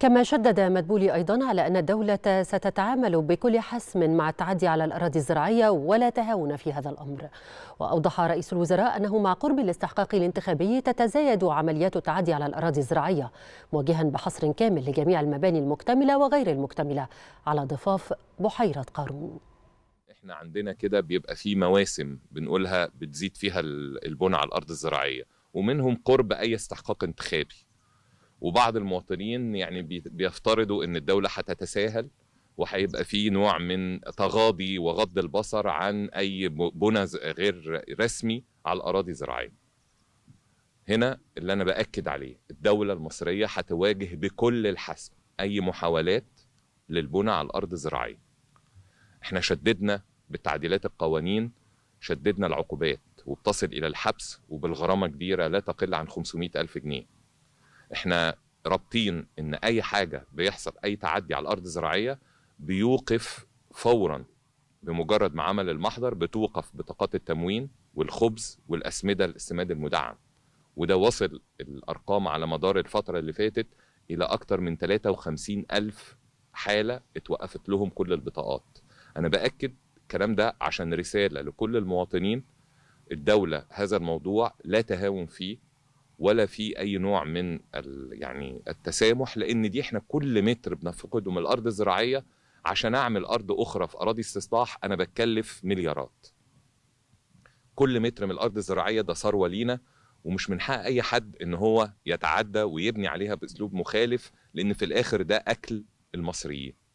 كما شدد مدبولي أيضا على أن الدولة ستتعامل بكل حسم مع التعدي على الأراضي الزراعية ولا تهاون في هذا الأمر وأوضح رئيس الوزراء أنه مع قرب الاستحقاق الانتخابي تتزايد عمليات التعدي على الأراضي الزراعية موجها بحصر كامل لجميع المباني المكتملة وغير المكتملة على ضفاف بحيرة قارون احنا عندنا كده بيبقى في مواسم بنقولها بتزيد فيها البنى على الأرض الزراعية ومنهم قرب أي استحقاق انتخابي وبعض المواطنين يعني بيفترضوا ان الدوله هتتساهل وهيبقى في نوع من تغاضي وغض البصر عن اي بنى غير رسمي على الاراضي الزراعيه. هنا اللي انا باكد عليه الدوله المصريه هتواجه بكل الحسم اي محاولات للبنى على الارض الزراعيه. احنا شددنا بالتعديلات القوانين شددنا العقوبات وبتصل الى الحبس وبالغرامه كبيره لا تقل عن 500 الف جنيه. احنا رابطين ان اي حاجه بيحصل اي تعدي على الارض الزراعيه بيوقف فورا بمجرد ما عمل المحضر بتوقف بطاقات التموين والخبز والاسمده الاستماد المدعم وده وصل الارقام على مدار الفتره اللي فاتت الى اكتر من 53 الف حاله اتوقفت لهم كل البطاقات انا باكد الكلام ده عشان رساله لكل المواطنين الدوله هذا الموضوع لا تهاون فيه ولا في اي نوع من يعني التسامح لان دي احنا كل متر بنفقده من الارض الزراعيه عشان اعمل ارض اخرى في اراضي استصلاح انا بتكلف مليارات كل متر من الارض الزراعيه ده ثروه لينا ومش من حق اي حد ان هو يتعدى ويبني عليها باسلوب مخالف لان في الاخر ده اكل المصريين